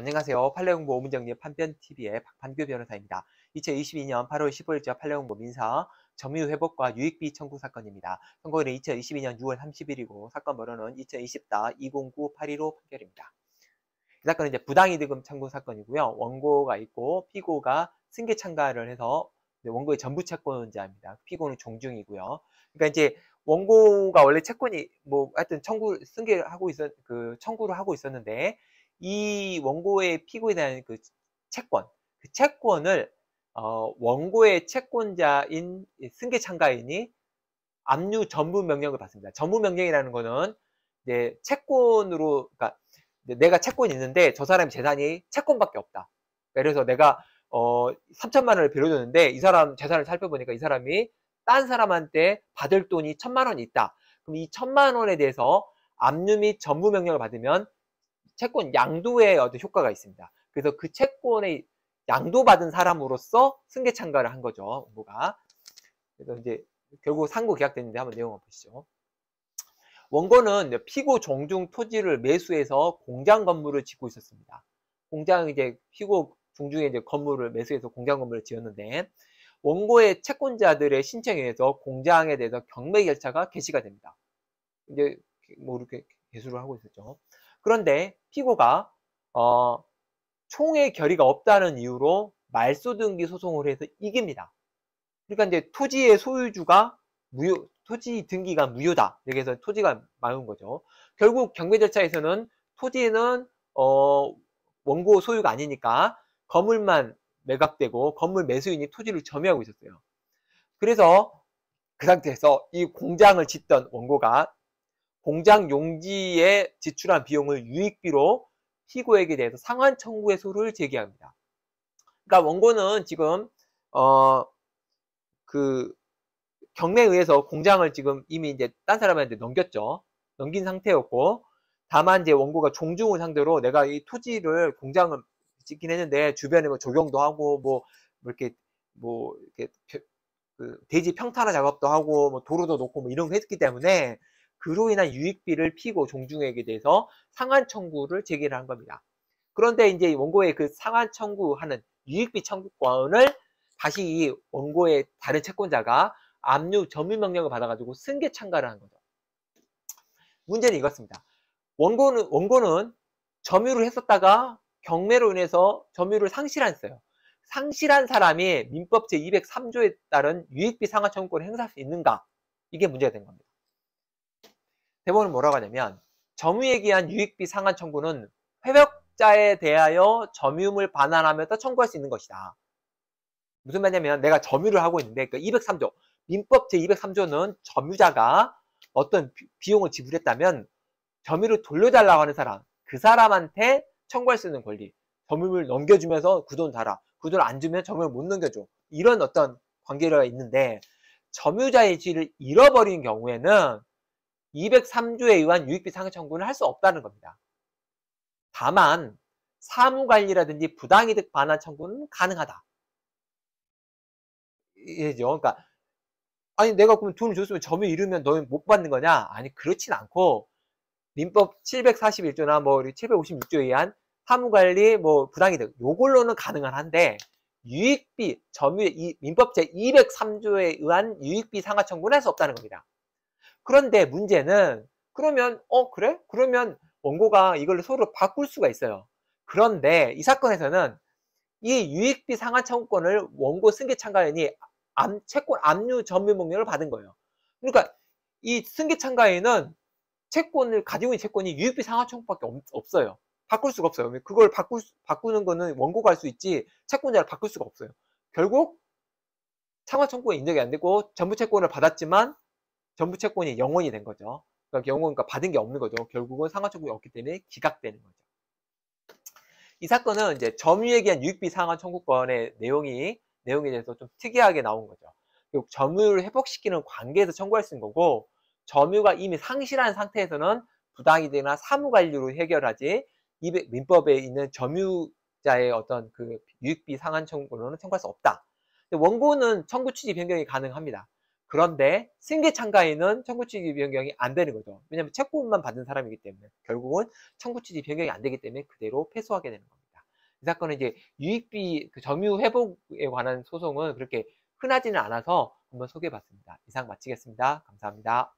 안녕하세요. 팔레옹보 오문정리 판변TV의 박판규 변호사입니다. 2022년 8월 15일자 팔레옹보 민사 점유회복과 유익비 청구 사건입니다. 선고일은 2022년 6월 30일이고 사건 번호는 2024-209815 판결입니다. 이 사건은 이제 부당이득금 청구 사건이고요. 원고가 있고 피고가 승계 참가를 해서 원고의 전부 채권자입니다. 피고는 종중이고요. 그러니까 이제 원고가 원래 채권이 뭐 하여튼 청구 승계를 하고 있었 그 청구를 하고 있었는데 이 원고의 피고에 대한 그 채권, 그 채권을 어, 원고의 채권자인 예, 승계 참가인이 압류 전부 명령을 받습니다. 전부 명령이라는 거는 이제 채권으로 그러니까 내가 채권이 있는데 저 사람이 재산이 채권밖에 없다. 그래서 그러니까 내가 어 3천만 원을 빌려줬는데 이 사람 재산을 살펴보니까 이 사람이 딴 사람한테 받을 돈이 천만 원이 있다. 그럼 이 천만 원에 대해서 압류 및 전부 명령을 받으면 채권 양도의 어떤 효과가 있습니다. 그래서 그 채권의 양도받은 사람으로서 승계 참가를 한 거죠. 원고가. 그래서 이제 결국 상고 계약됐는데 한번 내용을 보시죠. 원고는 피고 종중 토지를 매수해서 공장 건물을 짓고 있었습니다. 공장 이제 피고 종중에 이제 건물을 매수해서 공장 건물을 지었는데 원고의 채권자들의 신청에 의해서 공장에 대해서 경매 절차가 개시가 됩니다. 이제 뭐 이렇게 개수를 하고 있었죠. 그런데 피고가 어, 총의 결의가 없다는 이유로 말소등기 소송을 해서 이깁니다. 그러니까 이제 토지의 소유주가 무효, 토지 등기가 무효다. 이렇게 해서 토지가 망은 거죠. 결국 경매 절차에서는 토지는 어, 원고 소유가 아니니까 건물만 매각되고 건물 매수인이 토지를 점유하고 있었어요. 그래서 그 상태에서 이 공장을 짓던 원고가 공장 용지에 지출한 비용을 유익비로 피고에 대해서 상환 청구의 소를 제기합니다. 그러니까 원고는 지금 어그 경매에 의해서 공장을 지금 이미 이제 딴 사람한테 넘겼죠. 넘긴 상태였고 다만 이제 원고가 종중을 상대로 내가 이 토지를 공장을 짓긴 했는데 주변에 뭐 조경도 하고 뭐 이렇게 뭐 이렇게 그 대지 평탄화 작업도 하고 뭐 도로도 놓고 뭐 이런 거 했기 때문에 그로 인한 유익비를 피고 종중에게 대해서 상한 청구를 제기를 한 겁니다. 그런데 이제 원고의 그상한 청구하는 유익비 청구권을 다시 이 원고의 다른 채권자가 압류 점유 명령을 받아가지고 승계 참가를 한 거죠. 문제는 이것입니다. 원고는 원고는 점유를 했었다가 경매로 인해서 점유를 상실했어요. 상실한 사람이 민법 제203조에 따른 유익비 상한 청구권을 행사할 수 있는가? 이게 문제가 된 겁니다. 대법원은 뭐라고 하냐면 점유에 기한 유익비 상한 청구는 회벽자에 대하여 점유물 반환하면서 청구할 수 있는 것이다. 무슨 말이냐면 내가 점유를 하고 있는데 그 203조 민법 제203조는 점유자가 어떤 비용을 지불했다면 점유를 돌려달라고 하는 사람 그 사람한테 청구할 수 있는 권리 점유물 넘겨주면서 그 돈 달아 그 돈 안 주면 점유를 못 넘겨줘 이런 어떤 관계가 있는데 점유자의 지위를 잃어버린 경우에는 203조에 의한 유익비 상해 청구는 할 수 없다는 겁니다. 다만 사무관리라든지 부당이득 반환 청구는 가능하다. 이죠 그러니까 아니 내가 그럼 돈을 줬으면 점유 이루면 너는 못 받는 거냐? 아니 그렇진 않고 민법 741조나 뭐 756조에 의한 사무관리 뭐 부당이득 요걸로는 가능한 한데 유익비 점유 이 민법 제 203조에 의한 유익비 상하 청구는 할 수 없다는 겁니다. 그런데 문제는 그러면 어 그래? 그러면 원고가 이걸 서로 바꿀 수가 있어요. 그런데 이 사건에서는 이 유익비 상한 청구권을 원고 승계 참가인이 암, 채권 압류 전면 목록을 받은 거예요. 그러니까 이 승계 참가인은 채권을 가지고 있는 채권이 유익비 상한 청구밖에 없, 어요 바꿀 수가 없어요. 그걸 바꿀 수, 바꾸는 거는 원고가 할 수 있지 채권자를 바꿀 수가 없어요. 결국 상하 청구가 인정이 안 되고 전부 채권을 받았지만 전부 채권이 영원이 된 거죠. 그러니까 영원, 그 받은 게 없는 거죠. 결국은 상환청구가 없기 때문에 기각되는 거죠. 이 사건은 이제 점유에 대한 유익비 상환 청구권의 내용이 내용에 대해서 좀 특이하게 나온 거죠. 결국 점유를 회복시키는 관계에서 청구할 수 있는 거고 점유가 이미 상실한 상태에서는 부당이득이나 사무관리로 해결하지 민법에 있는 점유자의 어떤 그 유익비 상환 청구로는 청구할 수 없다. 원고는 청구 취지 변경이 가능합니다. 그런데 승계 참가인은 청구취지 변경이 안 되는 거죠. 왜냐하면 채권만 받은 사람이기 때문에 결국은 청구취지 변경이 안 되기 때문에 그대로 패소하게 되는 겁니다. 이 사건은 이제 유익비 그 점유 회복에 관한 소송은 그렇게 흔하지는 않아서 한번 소개해봤습니다. 이상 마치겠습니다. 감사합니다.